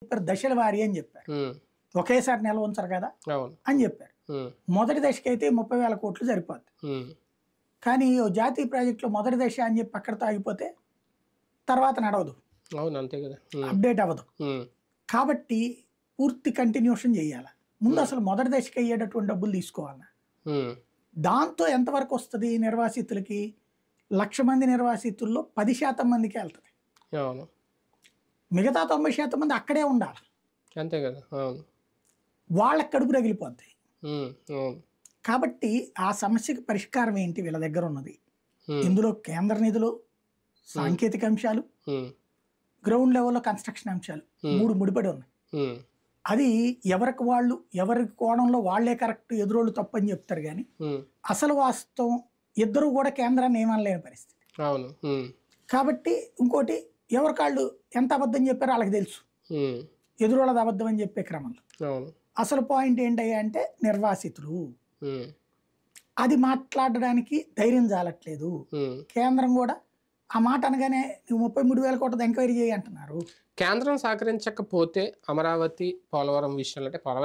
చెప్పారు దశల వారి అని చెప్పారు ఒకేసారి నిల్వ ఉంచరు కదా అని చెప్పారు మొదటి దశకి అయితే ముప్పై వేల కోట్లు సరిపోద్ది కానీ జాతీయ ప్రాజెక్టులో మొదటి దశ అని చెప్పి అక్కడ తాగిపోతే తర్వాత నడవదు అవును అంతే కదా అప్డేట్ అవ్వదు కాబట్టి పూర్తి కంటిన్యూషన్ చేయాలి ముందు అసలు మొదటి దశకి అయ్యేటటువంటి డబ్బులు తీసుకోవాలి దాంతో ఎంతవరకు వస్తుంది నిర్వాసితులకి లక్ష మంది నిర్వాసితుల్లో పది శాతం మందికి వెళ్తుంది మిగతా తొంభై శాతం మంది అక్కడే ఉండాలి అంతే కదా వాళ్ళకి కడుపు రగిలిపోద్ది కాబట్టి ఆ సమస్యకి పరిష్కారం ఏంటి వీళ్ళ దగ్గర ఉన్నది ఇందులో కేంద్ర నిధులు సాంకేతిక అంశాలు గ్రౌండ్ లెవెల్లో కన్స్ట్రక్షన్ అంశాలు మూడు ముడిపడి ఉన్నాయి అది ఎవరికి వాళ్ళు ఎవరి కోణంలో వాళ్లే కరెక్ట్ ఎదురోళ్ళు తప్పని చెప్తారు కానీ అసలు వాస్తవం ఇద్దరు కూడా కేంద్రాన్ని ఏమనలేని పరిస్థితి కాబట్టి ఇంకోటి ఎవరి కాళ్ళు ఎంత అబద్ధం చెప్పారో వాళ్ళకి తెలుసు ఎదురోళ్ళది అబద్ధం అని చెప్పే క్రమంలో అసలు పాయింట్ ఏంటయ్యా అంటే నిర్వాసితులు అది మాట్లాడడానికి ధైర్యం చాలట్లేదు కేంద్రం కూడా ఆ మాట అనగానే నువ్వు ముప్పై మూడు వేల కోట్లు ఎంక్వైరీ చేయి అంటున్నారు కేంద్రం సహకరించకపోతే అమరావతి పోలవరం విషయంలో అంటే పోలవరం